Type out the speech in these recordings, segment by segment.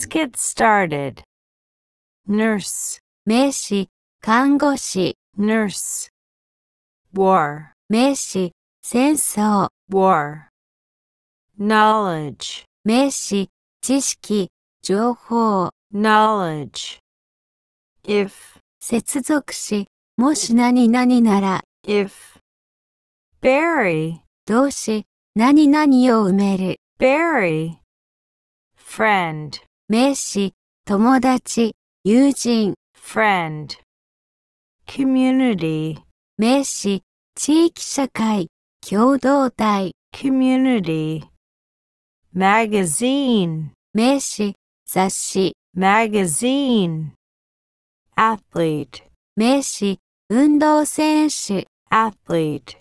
Let's get started. Nurse 名詞、看護師 Nurse War 名詞、戦争 War Knowledge 名詞、知識、情報 Knowledge If 接続詞、もし何々なら If Bury 動詞、何々を埋める Bury friend 名詞、友達、友人、friend, community, 名詞、地域社会、共同体、community, magazine, 名詞、雑誌、magazine, athlete, 名詞、運動選手、athlete,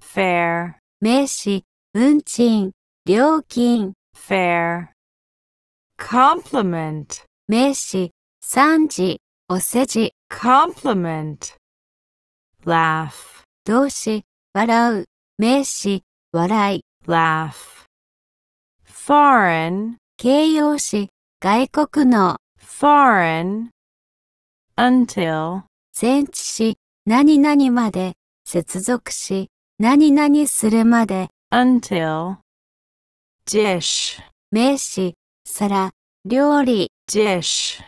fair, 名詞、運賃、料金、fair, compliment 名詞、賛辞、お世辞。compliment laugh 動詞、笑う。名詞、笑い。laugh foreign 形容詞、外国の。foreign until 前置詞、何々まで。接続詞、何々するまで。until dish 名詞、皿、料理、dish,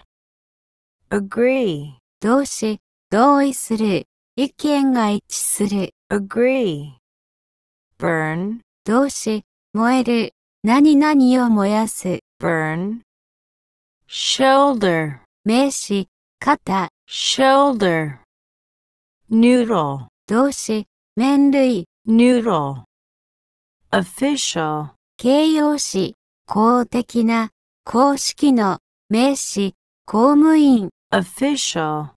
agree, 動詞、同意する、意見が一致する、agree, burn, 動詞、燃える、何々を燃やす、burn, shoulder, 名詞、肩、shoulder, noodle, 動詞、麺類、noodle, official, 形容詞、公的な、公式の、名詞、公務員。official,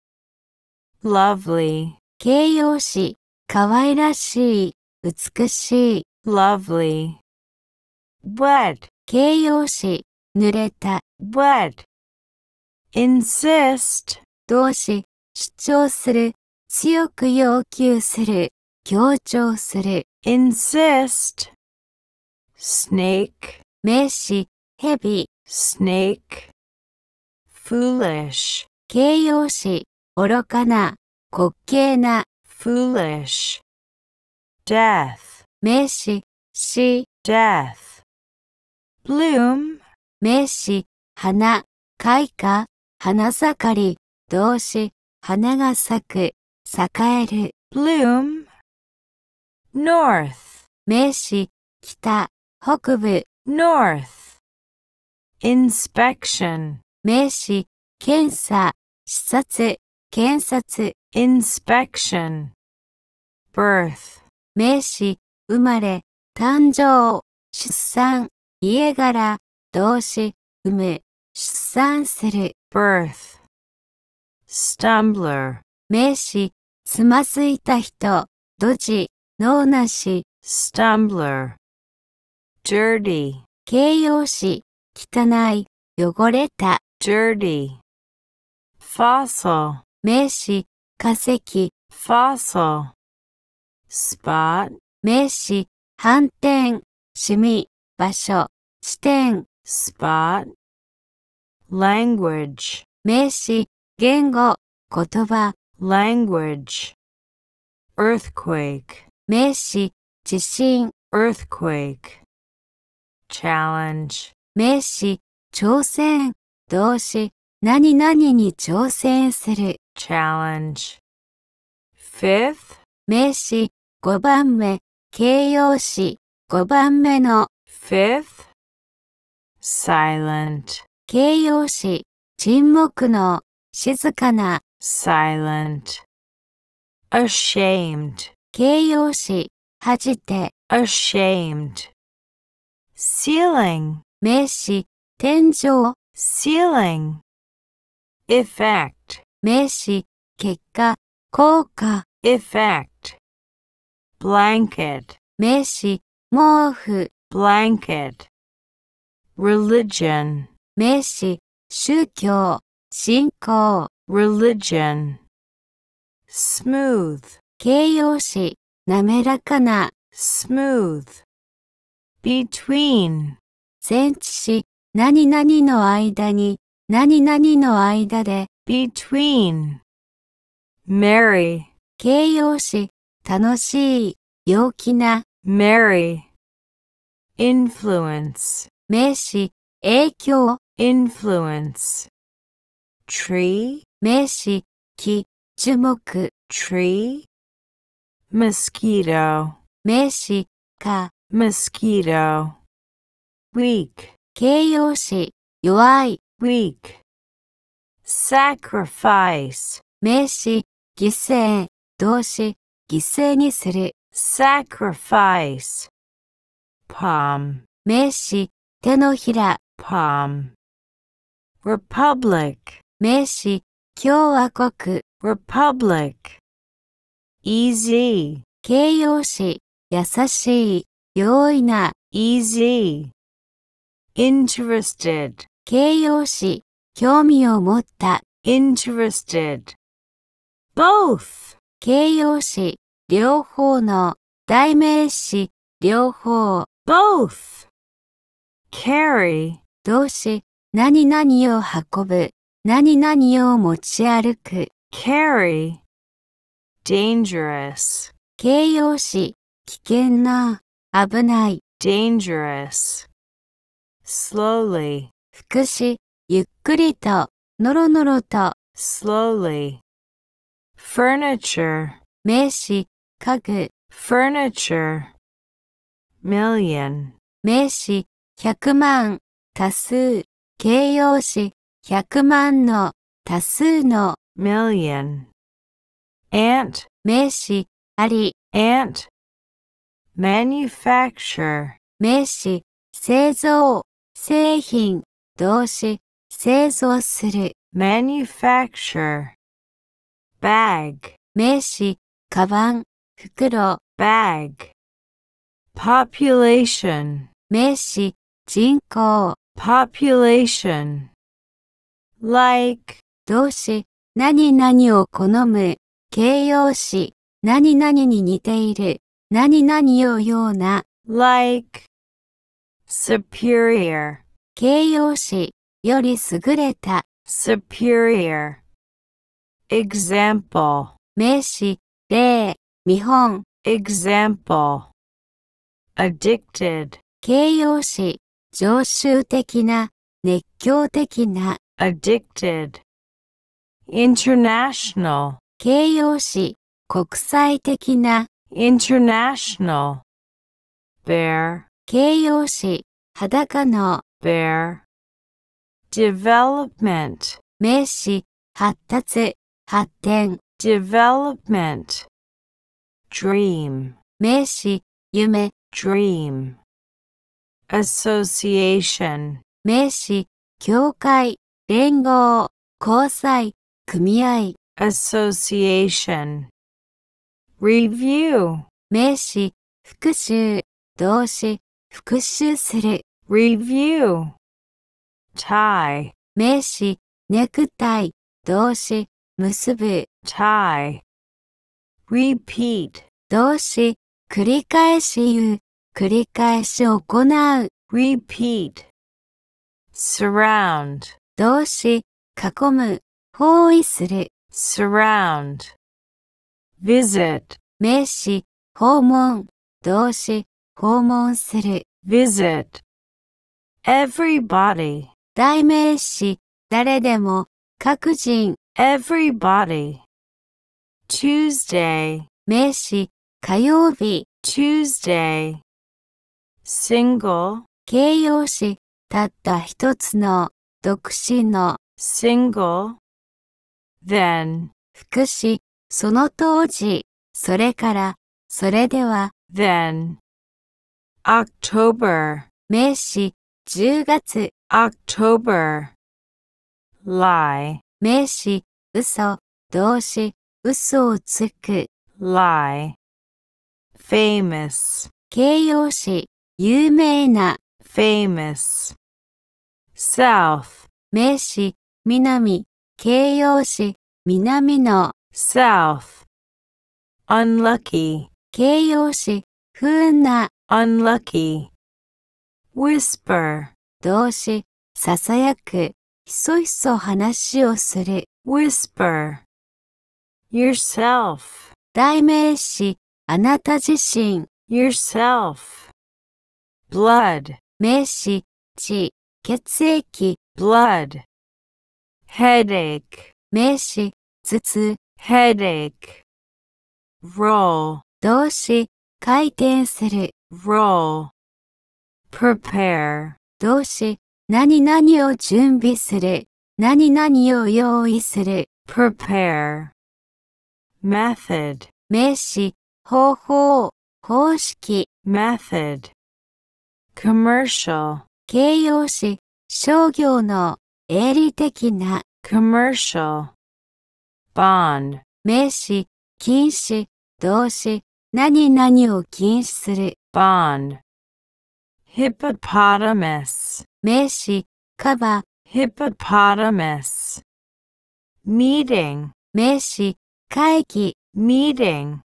lovely. 形容詞、可愛らしい、美しい。lovely, wet. 形容詞、濡れた。wet, insist. 動詞、主張する、強く要求する、強調する。insist, snake. 名詞、蛇、snake, foolish, 形容詞、愚かな、滑稽な、foolish, death, 名詞、死、death, bloom, 名詞、花、開花、花盛り、動詞、花が咲く、栄える、bloom, north, 名詞、北、北部、north inspection 名詞検査視察検察 inspection birth 名詞生まれ誕生出産家柄動詞産む出産する birth stumbler 名詞つまずいた人ドジ脳なし stumbler dirty 形容詞汚い汚れた dirty fossil 名詞化石 fossil spot 名詞反転シミ場所地点 spot language 名詞言語言葉 language earthquake 名詞地震 earthquake challenge 名詞、挑戦、動詞、何々に挑戦する challenge fifth 名詞、五番目、形容詞、五番目の fifth silent 形容詞、沈黙の、静かな silent ashamed 形容詞、恥じて ashamed ceiling 名詞、天井 ceiling effect 名詞、結果、効果 effect blanket 名詞、毛布 blanket religion 名詞、宗教、信仰 religion smooth 形容詞、滑らかな smooth between 前置詞何々の間に何々の間で between Mary 形容詞楽しい陽気な Mary influence 名詞影響 influence tree 名詞木樹木 tree mosquito 名詞蚊 mosquito weak 形容詞弱い weak sacrifice 名詞犠牲動詞犠牲にする sacrifice palm 名詞手のひら palm republic 名詞共和国 republic easy 形容詞優しい容易な easy interested 形容詞興味を持った interested both 形容詞両方の代名詞両方 both carry 動詞何々を運ぶ何々を持ち歩く carry dangerous 形容詞危険な危ない dangerous slowly 福祉ゆっくりとのろのろと slowly furniture 名詞家具 furniture million 名詞100万多数形容詞100万の多数の million ant 名詞あり ant manufacture 名詞、製造、製品、動詞、製造する。manufacture bag 名詞、カバン、袋。bag population 名詞、人口。population like 動詞、何々を好む。形容詞、何々に似ている。何々をような like superior 形容詞より優れた superior example 名詞例見本 example addicted 形容詞常習的な熱狂的な addicted international 形容詞国際的な international bear 形容詞裸の bear development 名詞発達発展 development dream 名詞夢 dream association 名詞協会連合交際組合 association review 名詞、復習、動詞、復習する。review tie 名詞、ネクタイ、動詞、結ぶ。tie repeat 動詞、繰り返し言う、繰り返し行う。repeat surround 動詞、囲む、包囲する。surround visit 名詞、訪問、動詞、訪問する。visit everybody 代名詞、誰でも、各人。everybody Tuesday 名詞、火曜日。Tuesday single 形容詞、たった一つの、独身の。single then 福祉その当時、それから、それでは、then, October 名詞、10月、October lie 名詞、嘘、動詞、嘘をつく、lie famous 形容詞、有名な、famous south 名詞、南、形容詞、南の south, unlucky, 形容詞、不運な、unlucky, whisper, 動詞、ささやく、ひそひそ話をする、whisper, yourself, 代名詞、あなた自身、yourself, blood, 名詞、血、血液、blood, headache, 名詞、頭痛、headache, roll 動詞、回転する。roll, prepare 動詞、何々を準備する。何々を用意する。prepare, method 名詞、方法、方式。method, commercial 形容詞、商業の営利的な。commercial bond 名詞、禁止、動詞、何々を禁止する。bond hippopotamus 名詞、カバ、hippopotamus meeting 名詞、会議、meeting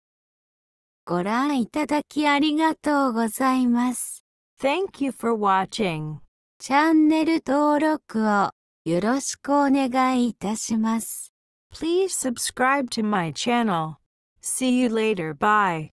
ご覧いただきありがとうございます。Thank you for watching. チャンネル登録をよろしくお願いいたします。Please subscribe to my channel. See you later. Bye.